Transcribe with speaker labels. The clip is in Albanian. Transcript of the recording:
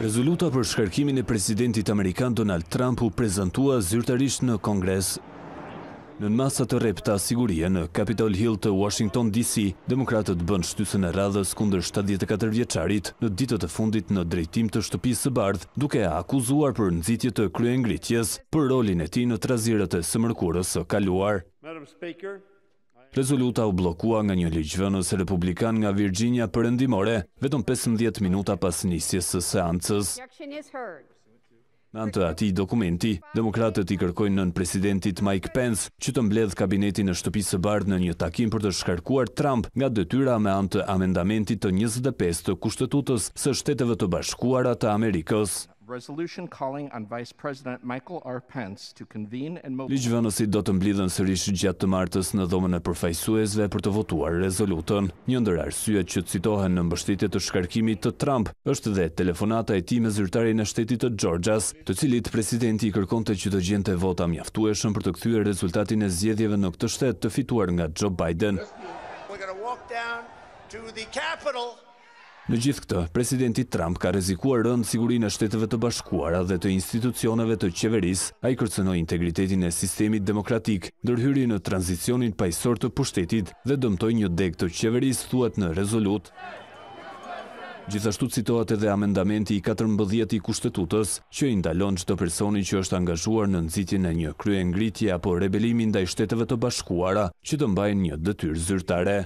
Speaker 1: Rezoluta për shkarkimin e presidentit Amerikan Donald Trump u prezentua zyrtarisht në Kongres Në në masat të repta sigurie në Capitol Hill të Washington DC, demokratët bën shtysën e radhës kunder 74 vjeqarit në ditët e fundit në drejtim të shtëpisë së bardhë duke akuzuar për nëzitjet të kryen gritjes për rolin e ti në trazirët e sëmërkurës së kaluar. Madam Speaker, Rezoluta u blokua nga një ligjvënës republikan nga Virginia për endimore, vetëm 15 minuta pas njësjes së seancës. Në antë ati dokumenti, demokratët i kërkojnë nën presidentit Mike Pence që të mbledh kabinetin e shtëpisë bardë në një takim për të shkarkuar Trump nga dëtyra me antë amendamentit të 25 të kushtetutës së shteteve të bashkuara të Amerikës
Speaker 2: resolution calling on Vice President Michael R. Pence to convene and mobilize...
Speaker 1: Ligjë vënësi do të mblidhen sërish gjatë të martës në dhomën e përfajsuesve për të votuar rezolutën. Një ndër arsye që të citohen në mbështetit të shkarkimit të Trump është dhe telefonata e ti me zyrtarin e shtetit të Gjorgjas, të cilit presidenti i kërkonte që të gjente vota mjaftueshën për të këthyre rezultatin e zjedhjeve në këtë shtet të fituar nga Joe Biden. We're going Në gjithë këtë, presidenti Trump ka rezikuar rëndë sigurin e shtetëve të bashkuara dhe të institucionave të qeveris, a i kërcenoj integritetin e sistemit demokratik, dërhyri në tranzicionin pajësor të pushtetit dhe dëmtoj një deg të qeveris thuat në rezolut. Gjithashtu citohet edhe amendamenti i 14 i kushtetutës që i ndalon që të personi që është angazhuar në nëzitin e një krye ngritje apo rebelimin dhe i shtetëve të bashkuara që të mbajnë një dëtyr zyrtare.